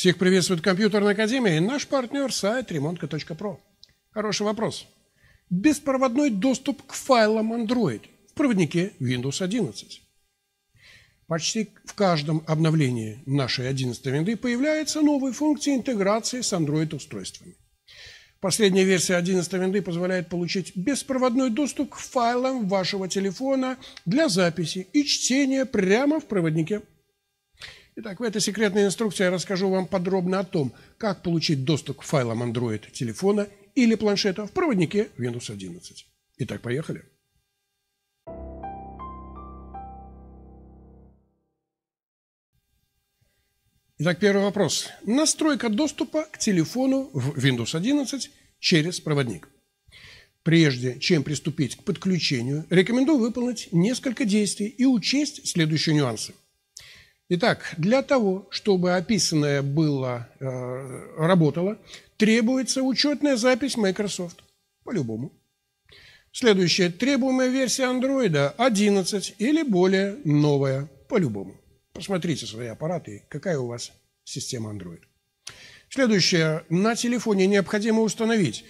Всех приветствует Компьютерная Академия и наш партнер сайт ремонтка.про. Хороший вопрос. Беспроводной доступ к файлам Android в проводнике Windows 11. Почти в каждом обновлении нашей 11 винды появляются новые функции интеграции с Android-устройствами. Последняя версия 11 винды позволяет получить беспроводной доступ к файлам вашего телефона для записи и чтения прямо в проводнике Итак, в этой секретной инструкции я расскажу вам подробно о том, как получить доступ к файлам Android телефона или планшета в проводнике Windows 11. Итак, поехали. Итак, первый вопрос. Настройка доступа к телефону в Windows 11 через проводник. Прежде чем приступить к подключению, рекомендую выполнить несколько действий и учесть следующие нюансы – Итак, для того, чтобы описанное было, э, работало, требуется учетная запись Microsoft. По-любому. Следующая требуемая версия Android 11 или более новая. По-любому. Посмотрите свои аппараты, какая у вас система Android. Следующее. На телефоне необходимо установить,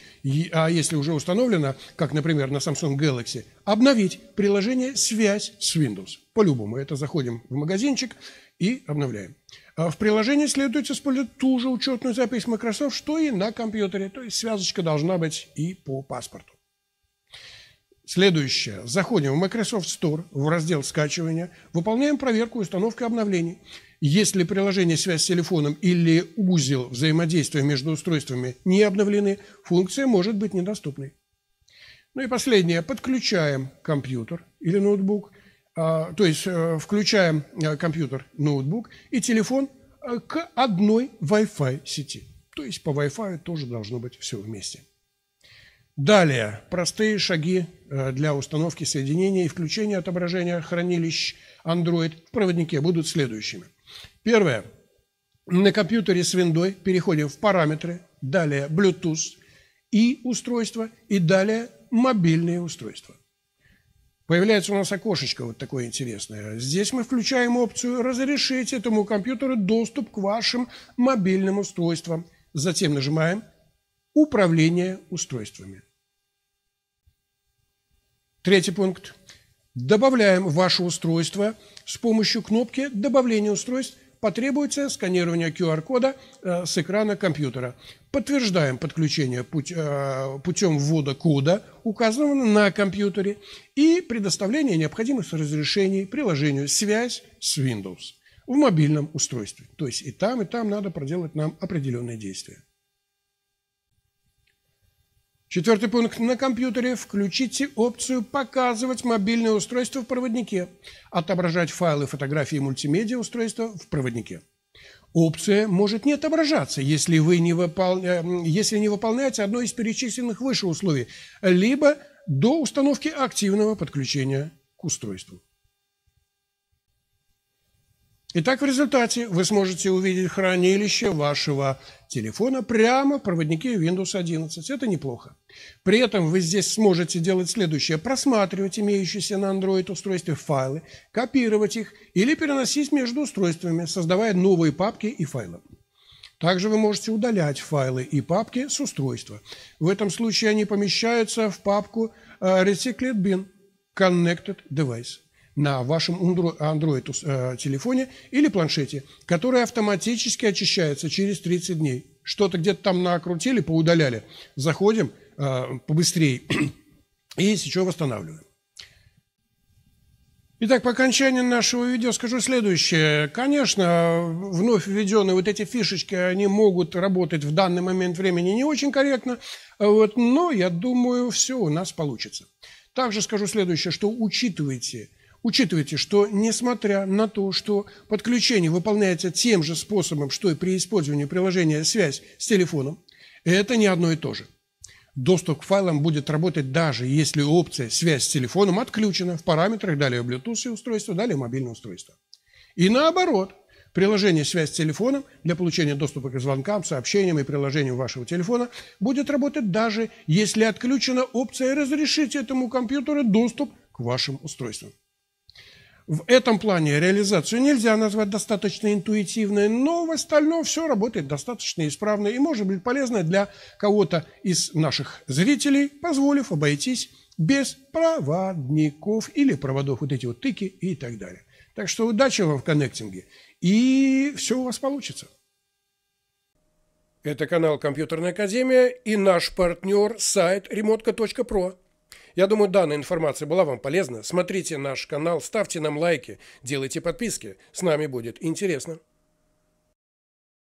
а если уже установлено, как, например, на Samsung Galaxy, обновить приложение «Связь с Windows». По-любому. Это заходим в магазинчик и обновляем. А в приложении следует использовать ту же учетную запись Microsoft, что и на компьютере. То есть связочка должна быть и по паспорту. Следующее. Заходим в Microsoft Store, в раздел скачивания, выполняем проверку установки обновлений. Если приложение «Связь с телефоном» или узел взаимодействия между устройствами не обновлены, функция может быть недоступной. Ну и последнее. Подключаем компьютер или ноутбук, а, то есть э, включаем э, компьютер, ноутбук и телефон э, к одной Wi-Fi сети. То есть по Wi-Fi тоже должно быть все вместе. Далее, простые шаги э, для установки соединения и включения отображения хранилищ Android в проводнике будут следующими. Первое. На компьютере с виндой переходим в параметры, далее Bluetooth и устройство, и далее мобильные устройства. Появляется у нас окошечко вот такое интересное. Здесь мы включаем опцию «Разрешить этому компьютеру доступ к вашим мобильным устройствам». Затем нажимаем управление устройствами. Третий пункт. Добавляем ваше устройство с помощью кнопки «Добавление устройств» потребуется сканирование QR-кода э, с экрана компьютера. Подтверждаем подключение э, путем ввода кода, указанного на компьютере, и предоставление необходимых разрешений приложению «Связь» с Windows в мобильном устройстве. То есть и там, и там надо проделать нам определенные действия. Четвертый пункт. На компьютере включите опцию «Показывать мобильное устройство в проводнике», отображать файлы, фотографии и мультимедиа устройства в проводнике. Опция может не отображаться, если вы не, выпол... Э, если не выполняете одно из перечисленных выше условий, либо до установки активного подключения к устройству. Итак, в результате вы сможете увидеть хранилище вашего телефона прямо в проводнике Windows 11. Это неплохо. При этом вы здесь сможете делать следующее. Просматривать имеющиеся на Android устройстве файлы, копировать их или переносить между устройствами, создавая новые папки и файлы. Также вы можете удалять файлы и папки с устройства. В этом случае они помещаются в папку э, Recycled Bin Connected Device на вашем Android-телефоне э, или планшете, которые автоматически очищается через 30 дней. Что-то где-то там накрутили, поудаляли. Заходим э, побыстрее и сейчас восстанавливаем. Итак, по окончании нашего видео скажу следующее. Конечно, вновь введенные вот эти фишечки, они могут работать в данный момент времени не очень корректно, а вот, но я думаю, все у нас получится. Также скажу следующее, что учитывайте – Учитывайте, что несмотря на то, что подключение выполняется тем же способом, что и при использовании приложения «Связь» с телефоном, это не одно и то же. Доступ к файлам будет работать даже если опция «Связь с телефоном» отключена в параметрах далее Bluetooth устройства, далее мобильное устройство. И наоборот, приложение «Связь с телефоном» для получения доступа к звонкам, сообщениям и приложениям вашего телефона будет работать даже если отключена опция «Разрешить этому компьютеру доступ к вашим устройствам» в этом плане реализацию нельзя назвать достаточно интуитивной, но в остальном все работает достаточно исправно и может быть полезно для кого-то из наших зрителей, позволив обойтись без проводников или проводов, вот эти вот тыки и так далее. Так что удачи вам в коннектинге, и все у вас получится. Это канал Компьютерная Академия и наш партнер сайт remotka.pro. Я думаю, данная информация была вам полезна. Смотрите наш канал, ставьте нам лайки, делайте подписки. С нами будет интересно.